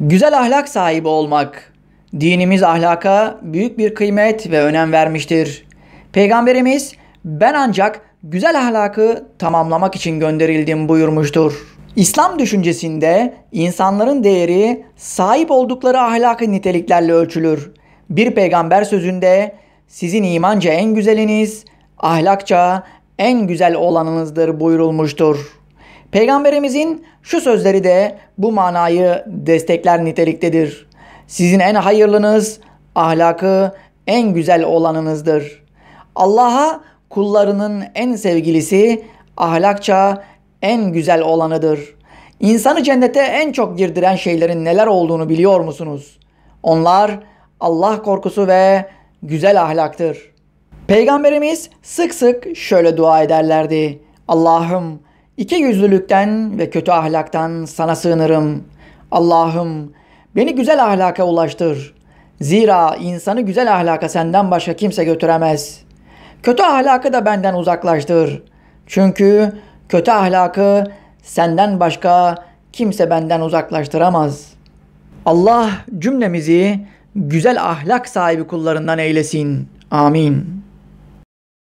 Güzel ahlak sahibi olmak. Dinimiz ahlaka büyük bir kıymet ve önem vermiştir. Peygamberimiz ben ancak güzel ahlakı tamamlamak için gönderildim buyurmuştur. İslam düşüncesinde insanların değeri sahip oldukları ahlakı niteliklerle ölçülür. Bir peygamber sözünde sizin imanca en güzeliniz, ahlakça en güzel olanınızdır buyurulmuştur. Peygamberimizin şu sözleri de bu manayı destekler niteliktedir. Sizin en hayırlınız ahlakı en güzel olanınızdır. Allah'a kullarının en sevgilisi ahlakça en güzel olanıdır. İnsanı cennete en çok girdiren şeylerin neler olduğunu biliyor musunuz? Onlar Allah korkusu ve güzel ahlaktır. Peygamberimiz sık sık şöyle dua ederlerdi. Allah'ım İki yüzlülükten ve kötü ahlaktan sana sığınırım. Allah'ım beni güzel ahlaka ulaştır. Zira insanı güzel ahlaka senden başka kimse götüremez. Kötü ahlakı da benden uzaklaştır. Çünkü kötü ahlakı senden başka kimse benden uzaklaştıramaz. Allah cümlemizi güzel ahlak sahibi kullarından eylesin. Amin.